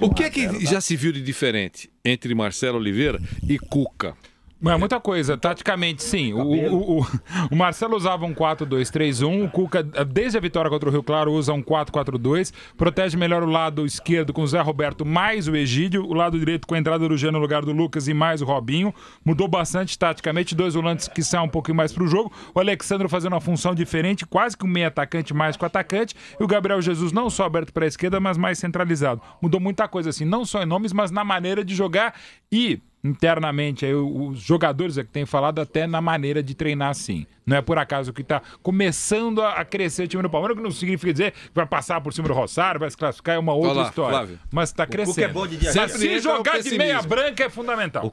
O que é que já tá? se viu de diferente entre Marcelo Oliveira e Cuca? É muita coisa, taticamente sim. O, o, o, Marcelo usava um 4-2-3-1, o Cuca, desde a vitória contra o Rio Claro, usa um 4-4-2, protege melhor o lado esquerdo com o Zé Roberto mais o Egídio, o lado direito com a entrada do Jean no lugar do Lucas e mais o Robinho. Mudou bastante taticamente, dois volantes que saem um pouquinho mais para o jogo, o Alexandre fazendo uma função diferente, quase que um meio atacante mais com atacante, e o Gabriel Jesus não só aberto para a esquerda, mas mais centralizado. Mudou muita coisa assim, não só em nomes, mas na maneira de jogar e internamente, aí, os jogadores é que têm falado até na maneira de treinar assim. Não é por acaso que está começando a crescer o time do Palmeiras, que não significa dizer que vai passar por cima do Rosário, vai se classificar, é uma outra Olá, história. Flávio, mas está é crescendo. É se, se é jogar é de meia branca é fundamental. O